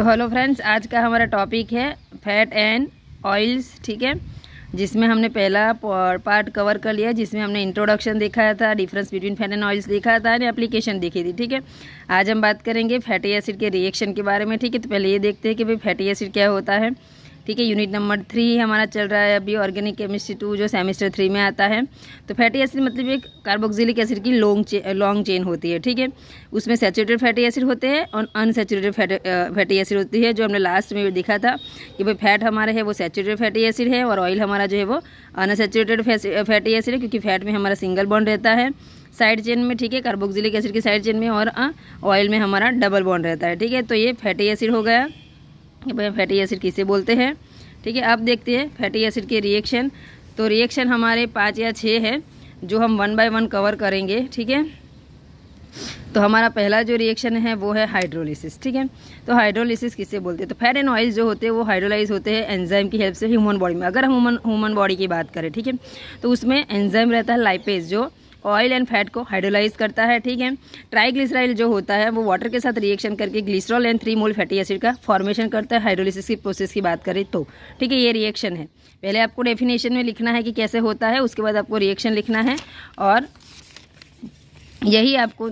तो hello friends आज का हमारा टॉपिक है फैट एंड ऑयल्स ठीक है जिसमें हमने पहला पार्ट कवर कर लिया जिसमें हमने इंट्रोडक्शन देखा था difference between fat and oils देखा था यानी एप्लीकेशन देखी थी ठीक है आज हम बात करेंगे फैटी एसिड के रिएक्शन के बारे में ठीक है तो पहले ये देखते हैं कि भाई फैटी एसिड क्या होता है ठीक है यूनिट नंबर थ्री हमारा चल रहा है अभी ऑर्गेनिक केमिस्ट्री टू जो सेमेस्टर थ्री में आता है तो फैटी एसिड मतलब एक कार्बोक्सिलिक एसिड की लॉन्ग लॉन्ग चेन होती है ठीक है उसमें सेचुरेटेड फैटी एसिड होते हैं और अनसेचुरेटेड फैटी एसिड होती है जो हमने लास्ट में भी दिखा था कि भाई फैट हमारा है वो सेचुरेटेड फैटी एसिड है और ऑयल हमारा जो है वो अनसेचुरेटेड फैटी एसिड है क्योंकि फैट में हमारा सिंगल बॉन्ड रहता है साइड चेन में ठीक है कार्बोक्सिलिक एसिड की साइड चेन में और ऑयल में हमारा डबल बॉन्ड रहता है ठीक है तो ये फैटी एसिड हो गया फैटी एसिड किसे बोलते हैं ठीक है अब देखते हैं फैटी एसिड के रिएक्शन तो रिएक्शन हमारे पाँच या छः है जो हम वन बाय वन कवर करेंगे ठीक है तो हमारा पहला जो रिएक्शन है वो है हाइड्रोलिसिस ठीक है तो हाइड्रोलिसिस किससे बोलते हैं तो फैट एंड ऑयल्स जो होते हैं वो हाइड्रोलाइज होते हैं एंजाइम की हेल्प से ह्यूमन बॉडी में अगर हम ह्यूमन ह्यूमन बॉडी की बात करें ठीक है तो उसमें एंजाइम रहता है लाइपेज जो ऑयल एंड फैट को हाइड्रोलाइज करता है ठीक है ट्राइग्लिसराइल जो होता है वो वाटर के साथ रिएक्शन करके glycerol and three mole fatty acid का फॉर्मेशन करता है हाइड्रोलिसिस की प्रोसेस की बात करें तो ठीक है ये रिएक्शन है पहले आपको डेफिनेशन में लिखना है कि कैसे होता है उसके बाद आपको रिएक्शन लिखना है और यही आपको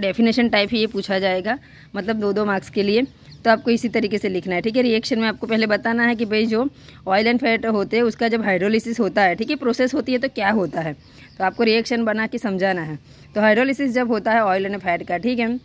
डेफिनेशन टाइप ही ये पूछा जाएगा मतलब दो दो मार्क्स के लिए तो आपको इसी तरीके से लिखना है ठीक है रिएक्शन में आपको पहले बताना है कि भाई जो ऑयल एंड फैट होते हैं उसका जब हाइड्रोलिसिस होता है ठीक है प्रोसेस होती है तो क्या होता है तो आपको रिएक्शन बना के समझाना है तो हाइड्रोलिसिस जब होता है ऑयल एंड फैट का ठीक है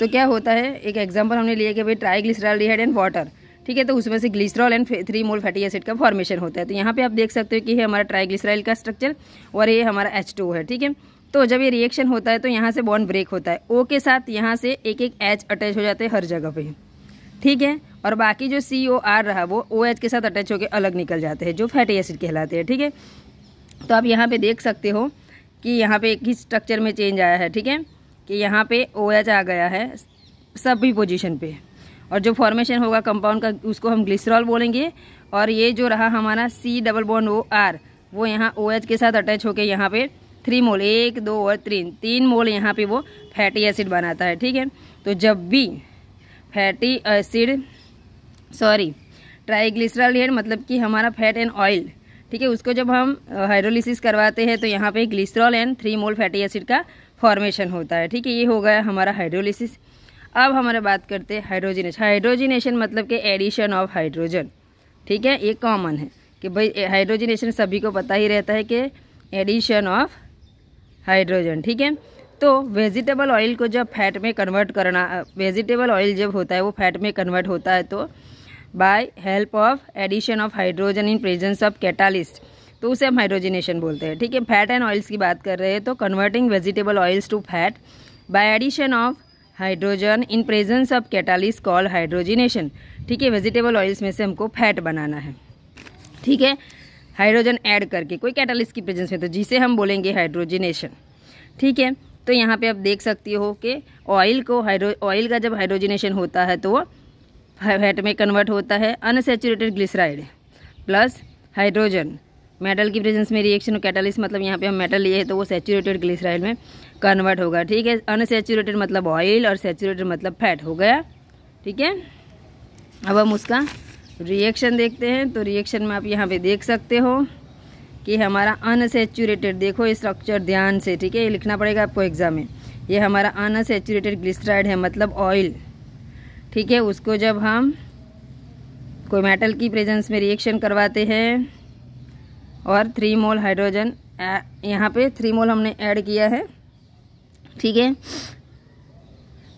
तो क्या होता है एक एग्जाम्पल हमने लिया कि भाई ट्राईग्लिसराइड एंड वाटर ठीक है तो उसमें से glycerol and three mole fatty acid का फॉर्मेशन होता है तो यहाँ पे आप देख सकते हो कि ये हमारा ट्राइग्लिसराइल का स्ट्रक्चर और ये हमारा एच टू है ठीक है तो जब ये रिएक्शन होता है तो यहाँ से बॉन्ड ब्रेक होता है ओ के साथ यहाँ से एक एक एच अटैच हो जाते हैं हर जगह पर ठीक है और बाकी जो सी ओ आर रहा वो ओ एच के साथ अटैच होकर अलग निकल जाते हैं जो फैटी एसिड कहलाते हैं ठीक है थीके? तो आप यहाँ पे देख सकते हो कि यहाँ पे किस स्ट्रक्चर में चेंज आया है ठीक है कि यहाँ पे ओ एच आ गया है सभी पोजीशन पे और जो फॉर्मेशन होगा कंपाउंड का उसको हम ग्लिसरॉल बोलेंगे और ये जो रहा हमारा C double bond O R वो यहाँ ओ एच के साथ अटैच होकर यहाँ पर थ्री मोल एक दो और तीन तीन मोल यहाँ पे वो फैटी एसिड बनाता है ठीक है तो जब भी फैटी एसिड सॉरी ट्राइग्लिसरल है मतलब कि हमारा फैट एंड ऑयल ठीक है उसको जब हम हाइड्रोलिसिस करवाते हैं तो यहाँ पे glycerol and three mole fatty acid का फॉर्मेशन होता है ठीक है ये हो गया हमारा हाइड्रोलिसिस अब हमारे बात करते हैं हाइड्रोजिनेशन हाइड्रोजिनेशन मतलब कि एडिशन ऑफ हाइड्रोजन ठीक है ये कॉमन है कि भाई हाइड्रोजिनेशन सभी को पता ही रहता है कि एडिशन ऑफ हाइड्रोजन ठीक है तो वेजिटेबल ऑयल को जब फैट में कन्वर्ट करना वेजिटेबल ऑयल जब होता है वो फैट में कन्वर्ट होता है तो by help of addition of hydrogen in presence of catalyst तो उसे हम हाइड्रोजिनेशन बोलते हैं ठीक है फैट एंड ऑयल्स की बात कर रहे हैं तो converting vegetable oils to fat by addition of hydrogen in presence of catalyst call hydrogenation ठीक है वेजिटेबल ऑयल्स में से हमको फैट बनाना है ठीक है हाइड्रोजन ऐड करके कोई कैटालिस की प्रेजेंस में तो जिसे हम बोलेंगे हाइड्रोजिनेशन ठीक है तो यहाँ पे आप देख सकती हो कि ऑयल को हाइड्रो ऑयल का जब हाइड्रोजनेशन होता है तो वो फैट में कन्वर्ट होता है unsaturated glyceride plus hydrogen metal की प्रेजेंस में रिएक्शन कैटलिस मतलब यहाँ पे हम मेटल लिए हैं तो वो सेचुरेटेड ग्लिसराइड में कन्वर्ट होगा ठीक है अनसेचुरेटेड मतलब ऑयल और सेचुरेटेड मतलब फैट हो गया ठीक है अब हम उसका रिएक्शन देखते हैं तो रिएक्शन में आप यहाँ पे देख सकते हो कि हमारा अनसेचुरेटेड देखो स्ट्रक्चर ध्यान से ठीक है ये लिखना पड़ेगा आपको एग्जाम में ये हमारा अनसेचुरेटेड ग्लिसराइड है मतलब ऑयल ठीक है उसको जब हम कोई मेटल की प्रेजेंस में रिएक्शन करवाते हैं और थ्री मोल हाइड्रोजन यहाँ पे थ्री मोल हमने ऐड किया है ठीक है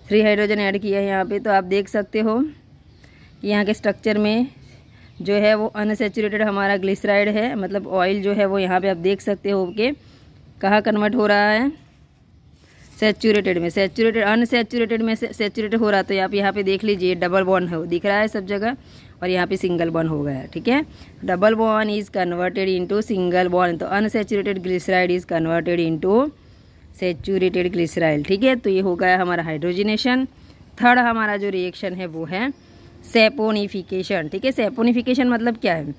थ्री हाइड्रोजन ऐड किया है यहाँ पे तो आप देख सकते हो कि यहाँ के स्ट्रक्चर में जो है वो अनसेचुरेटेड हमारा ग्लिसराइड है मतलब ऑयल जो है वो यहाँ पे आप देख सकते हो कि कहाँ कन्वर्ट हो रहा है सेचूरेटेड में सेचुरेटेड अनसेचुरेटेड में सेचूरेटेड हो रहा तो आप यहाँ पे देख लीजिए डबल बॉन्ड है दिख रहा है सब जगह और यहाँ पे सिंगल बॉन्ड हो गया ठीक है double bond is converted into single bond तो unsaturated glyceride is converted into saturated glyceride ठीक है तो ये हो गया हमारा हाइड्रोजिनेशन थर्ड हमारा जो रिएक्शन है वो है सेपोनिफिकेशन ठीक है सेपोनिफिकेशन मतलब क्या है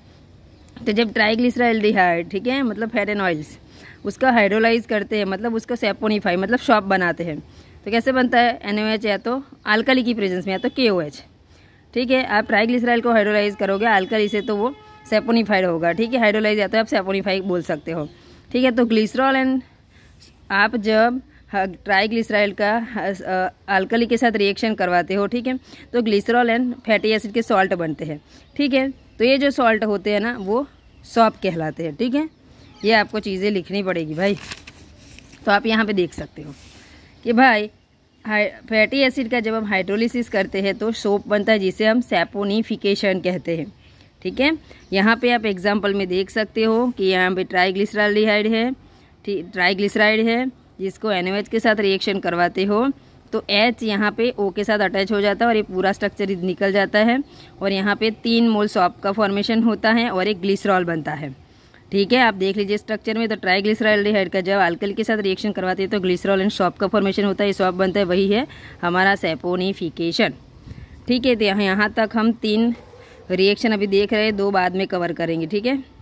तो जब ट्राइग्लिसराइल है ठीक है मतलब फेरन ऑयल्स उसका हाइड्रोलाइज करते हैं मतलब उसका सेपोनिफाई मतलब शॉप बनाते हैं तो कैसे बनता है एन या तो आलकली की प्रेजेंस में या तो के ठीक है आप ट्राइग्लिसराइल को हाइड्रोलाइज करोगे आलकली से तो वो सेपोनिफाइड होगा ठीक है हाइड्रोलाइज या तो आप सेपोनिफाई बोल सकते हो ठीक है तो ग्लिसरॉल एंड आप जब हाँ, ट्राईग्लिसराइल का अल्कली के साथ रिएक्शन करवाते हो ठीक है तो ग्लिसरॉल एंड फैटी एसिड के सॉल्ट बनते हैं ठीक है तो ये जो सॉल्ट होते हैं ना वो सॉप कहलाते हैं ठीक है ये आपको चीज़ें लिखनी पड़ेगी भाई तो आप यहाँ पे देख सकते हो कि भाई फैटी एसिड का जब हम हाइड्रोलिसिस करते हैं तो सोप बनता है जिसे हम सेपोनीफिकेशन कहते हैं ठीक है यहाँ पे आप एग्जाम्पल में देख सकते हो कि यहाँ पे ट्राइग्लिसराइड है ठीक ट्राइग्लिसराइड है जिसको एन के साथ रिएक्शन करवाते हो तो एच यहाँ पे ओ के साथ अटैच हो जाता है और ये पूरा स्ट्रक्चर निकल जाता है और यहाँ पे तीन मोल सॉप का फॉर्मेशन होता है और एक ग्लिसरॉल बनता है ठीक है आप देख लीजिए स्ट्रक्चर में तो ट्राई ग्लिसराइल्डिहाइड का जब अल्कल के साथ रिएक्शन करवाते हैं तो ग्लिसरॉल एंड सॉप का फॉर्मेशन होता है ये सॉप बनता है वही है हमारा सेपोनिफिकेशन ठीक है तो यहाँ तक हम तीन रिएक्शन अभी देख रहे हैं दो बाद में कवर करेंगे ठीक है